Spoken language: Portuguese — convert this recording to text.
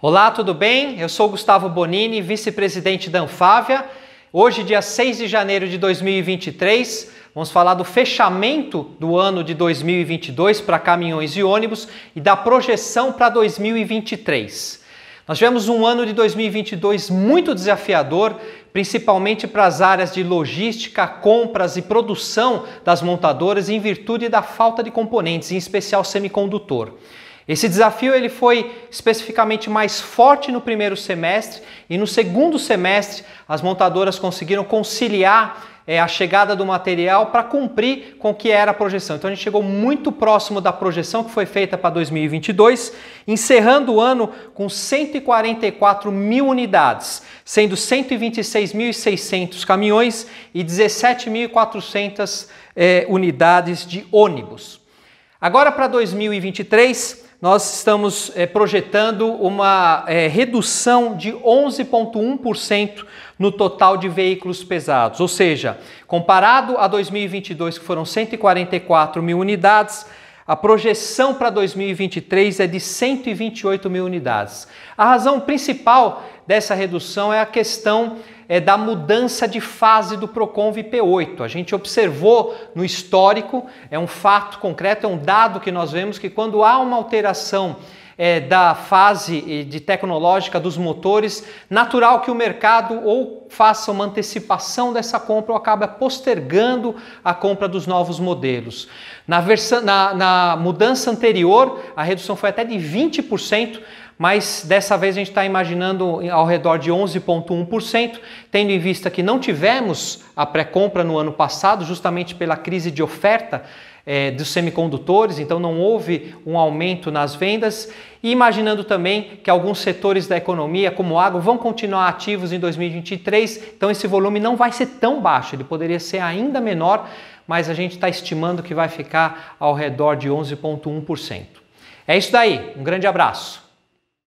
Olá, tudo bem? Eu sou Gustavo Bonini, vice-presidente da Anfávia. Hoje, dia 6 de janeiro de 2023, vamos falar do fechamento do ano de 2022 para caminhões e ônibus e da projeção para 2023. Nós tivemos um ano de 2022 muito desafiador, principalmente para as áreas de logística, compras e produção das montadoras, em virtude da falta de componentes, em especial semicondutor. Esse desafio ele foi especificamente mais forte no primeiro semestre e no segundo semestre as montadoras conseguiram conciliar é, a chegada do material para cumprir com o que era a projeção. Então a gente chegou muito próximo da projeção que foi feita para 2022, encerrando o ano com 144 mil unidades, sendo 126.600 caminhões e 17.400 é, unidades de ônibus. Agora para 2023, nós estamos é, projetando uma é, redução de 11,1% no total de veículos pesados. Ou seja, comparado a 2022, que foram 144 mil unidades, a projeção para 2023 é de 128 mil unidades. A razão principal dessa redução é a questão é, da mudança de fase do Proconv p 8 A gente observou no histórico, é um fato concreto, é um dado que nós vemos que quando há uma alteração é, da fase eh, de tecnológica dos motores, natural que o mercado ou faça uma antecipação dessa compra ou acaba postergando a compra dos novos modelos. Na, na, na mudança anterior, a redução foi até de 20% mas dessa vez a gente está imaginando ao redor de 11,1%, tendo em vista que não tivemos a pré-compra no ano passado, justamente pela crise de oferta é, dos semicondutores, então não houve um aumento nas vendas. E imaginando também que alguns setores da economia, como água, vão continuar ativos em 2023, então esse volume não vai ser tão baixo, ele poderia ser ainda menor, mas a gente está estimando que vai ficar ao redor de 11,1%. É isso daí, um grande abraço.